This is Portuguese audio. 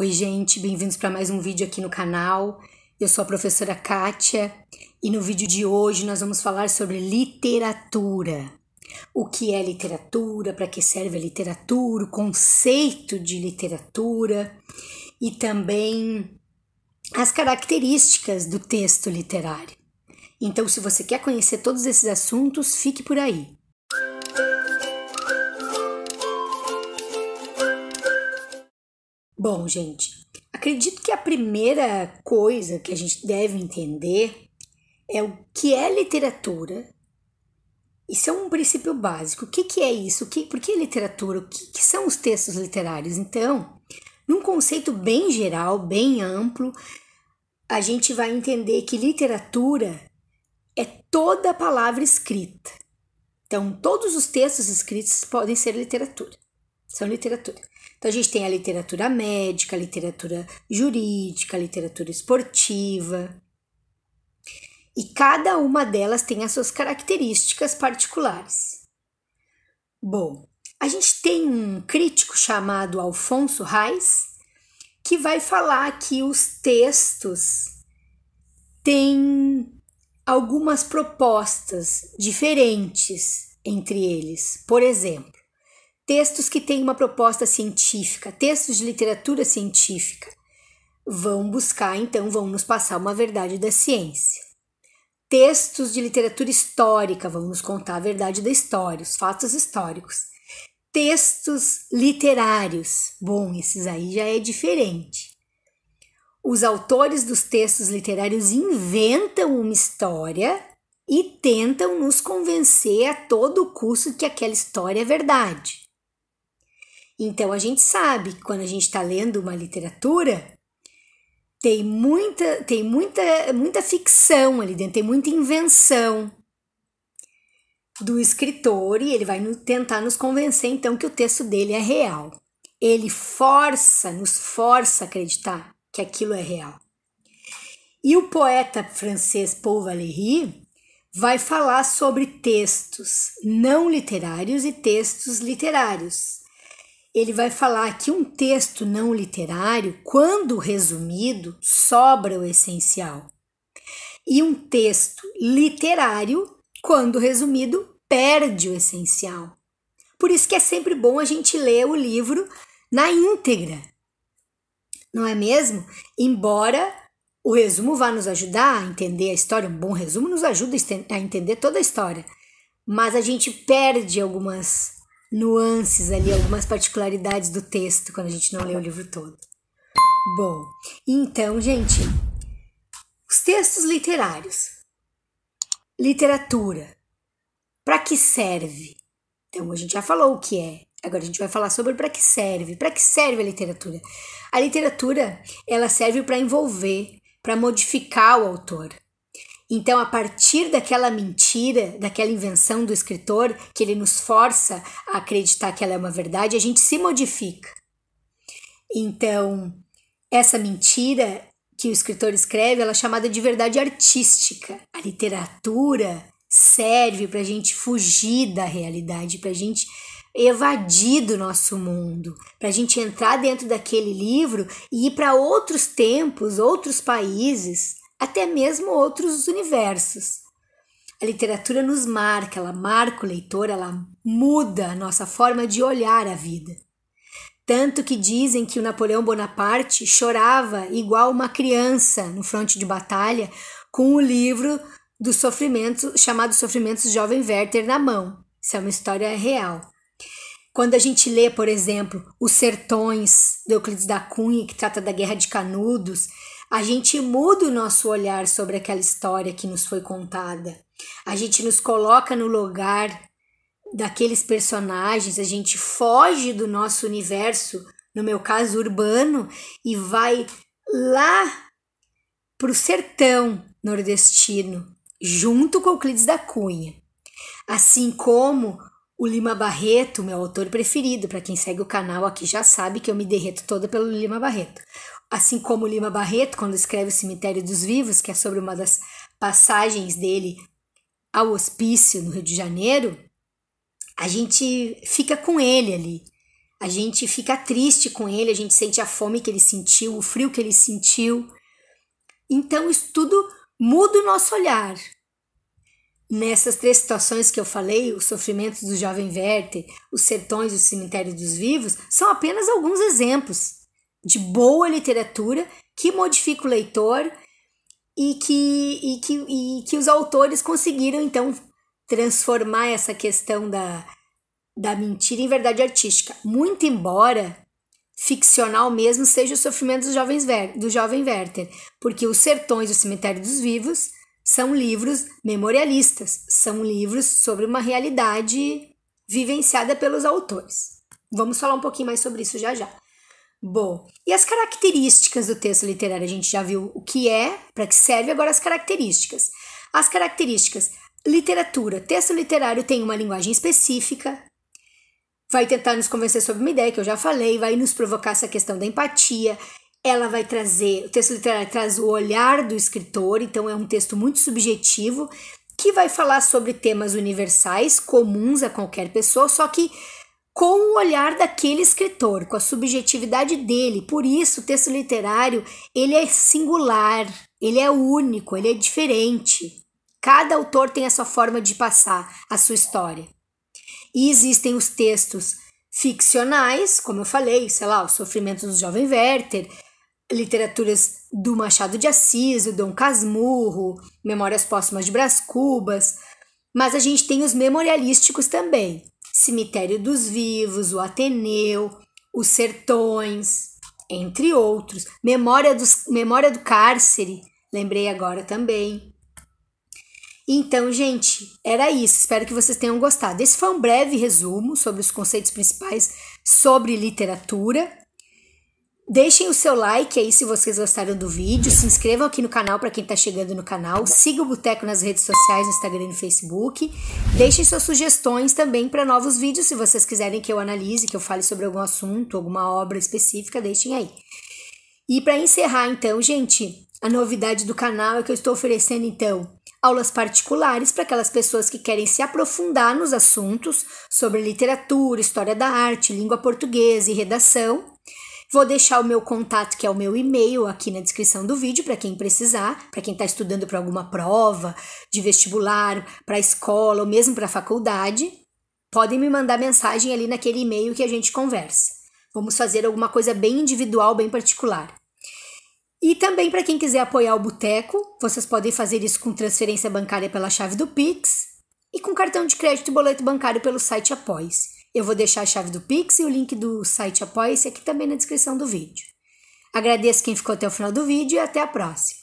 Oi, gente, bem-vindos para mais um vídeo aqui no canal. Eu sou a professora Kátia e no vídeo de hoje nós vamos falar sobre literatura. O que é literatura, para que serve a literatura, o conceito de literatura e também as características do texto literário. Então, se você quer conhecer todos esses assuntos, fique por aí. Bom, gente, acredito que a primeira coisa que a gente deve entender é o que é literatura. Isso é um princípio básico. O que, que é isso? O que, por que literatura? O que, que são os textos literários? Então, num conceito bem geral, bem amplo, a gente vai entender que literatura é toda palavra escrita. Então, todos os textos escritos podem ser literatura. São literatura. Então a gente tem a literatura médica, a literatura jurídica, a literatura esportiva. E cada uma delas tem as suas características particulares. Bom, a gente tem um crítico chamado Alfonso Reis, que vai falar que os textos têm algumas propostas diferentes entre eles. Por exemplo, textos que têm uma proposta científica, textos de literatura científica, vão buscar, então, vão nos passar uma verdade da ciência. Textos de literatura histórica vão nos contar a verdade da história, os fatos históricos. Textos literários, bom, esses aí já é diferente. Os autores dos textos literários inventam uma história e tentam nos convencer a todo custo que aquela história é verdade. Então a gente sabe que quando a gente está lendo uma literatura, tem muita, tem muita, muita ficção ali dentro, tem muita invenção do escritor e ele vai tentar nos convencer então que o texto dele é real. Ele força, nos força a acreditar que aquilo é real. E o poeta francês Paul Valéry vai falar sobre textos não literários e textos literários ele vai falar que um texto não literário, quando resumido, sobra o essencial. E um texto literário, quando resumido, perde o essencial. Por isso que é sempre bom a gente ler o livro na íntegra. Não é mesmo? Embora o resumo vá nos ajudar a entender a história, um bom resumo nos ajuda a entender toda a história. Mas a gente perde algumas nuances ali, algumas particularidades do texto quando a gente não lê o livro todo. Bom, então, gente, os textos literários. Literatura. Para que serve? Então, a gente já falou o que é. Agora a gente vai falar sobre para que serve. Para que serve a literatura? A literatura, ela serve para envolver, para modificar o autor. Então, a partir daquela mentira, daquela invenção do escritor, que ele nos força a acreditar que ela é uma verdade, a gente se modifica. Então, essa mentira que o escritor escreve, ela é chamada de verdade artística. A literatura serve para a gente fugir da realidade, para a gente evadir do nosso mundo, para a gente entrar dentro daquele livro e ir para outros tempos, outros países, até mesmo outros universos. A literatura nos marca, ela marca o leitor, ela muda a nossa forma de olhar a vida. Tanto que dizem que o Napoleão Bonaparte chorava igual uma criança no fronte de batalha com o livro do sofrimento chamado Sofrimentos Jovem Werther na mão. Isso é uma história real. Quando a gente lê, por exemplo, Os Sertões, de Euclides da Cunha, que trata da Guerra de Canudos, a gente muda o nosso olhar sobre aquela história que nos foi contada. A gente nos coloca no lugar daqueles personagens, a gente foge do nosso universo, no meu caso urbano, e vai lá para o sertão nordestino, junto com Euclides da Cunha. Assim como o Lima Barreto, meu autor preferido, para quem segue o canal aqui já sabe que eu me derreto toda pelo Lima Barreto. Assim como Lima Barreto, quando escreve O Cemitério dos Vivos, que é sobre uma das passagens dele ao hospício no Rio de Janeiro, a gente fica com ele ali. A gente fica triste com ele, a gente sente a fome que ele sentiu, o frio que ele sentiu. Então, isso tudo muda o nosso olhar. Nessas três situações que eu falei, os sofrimentos do jovem Werther, os sertões e o cemitério dos vivos, são apenas alguns exemplos de boa literatura que modifica o leitor e que, e que, e que os autores conseguiram, então, transformar essa questão da, da mentira em verdade artística. Muito embora ficcional mesmo seja o sofrimento dos jovens Ver, do jovem Werther, porque Os Sertões e o Cemitério dos Vivos são livros memorialistas, são livros sobre uma realidade vivenciada pelos autores. Vamos falar um pouquinho mais sobre isso já já. Bom, e as características do texto literário? A gente já viu o que é, para que serve, agora as características. As características: literatura. Texto literário tem uma linguagem específica, vai tentar nos convencer sobre uma ideia que eu já falei, vai nos provocar essa questão da empatia. Ela vai trazer, o texto literário traz o olhar do escritor, então é um texto muito subjetivo, que vai falar sobre temas universais, comuns a qualquer pessoa, só que com o olhar daquele escritor, com a subjetividade dele. Por isso, o texto literário, ele é singular, ele é único, ele é diferente. Cada autor tem a sua forma de passar a sua história. E existem os textos ficcionais, como eu falei, sei lá, O Sofrimento do Jovem Werther, literaturas do Machado de Assis, do Dom Casmurro, Memórias Póstumas de Brás Cubas, mas a gente tem os memorialísticos também, Cemitério dos Vivos, o Ateneu, os Sertões, entre outros. Memória, dos, memória do Cárcere, lembrei agora também. Então, gente, era isso. Espero que vocês tenham gostado. Esse foi um breve resumo sobre os conceitos principais sobre literatura. Deixem o seu like aí se vocês gostaram do vídeo, se inscrevam aqui no canal para quem está chegando no canal, siga o Boteco nas redes sociais, no Instagram e no Facebook. Deixem suas sugestões também para novos vídeos, se vocês quiserem que eu analise, que eu fale sobre algum assunto, alguma obra específica, deixem aí. E para encerrar então, gente, a novidade do canal é que eu estou oferecendo então aulas particulares para aquelas pessoas que querem se aprofundar nos assuntos sobre literatura, história da arte, língua portuguesa e redação. Vou deixar o meu contato, que é o meu e-mail, aqui na descrição do vídeo, para quem precisar, para quem está estudando para alguma prova de vestibular, para escola ou mesmo para faculdade. Podem me mandar mensagem ali naquele e-mail que a gente conversa. Vamos fazer alguma coisa bem individual, bem particular. E também para quem quiser apoiar o Boteco, vocês podem fazer isso com transferência bancária pela chave do Pix e com cartão de crédito e boleto bancário pelo site Apoies. Eu vou deixar a chave do Pix e o link do site Apoia-se aqui também na descrição do vídeo. Agradeço quem ficou até o final do vídeo e até a próxima.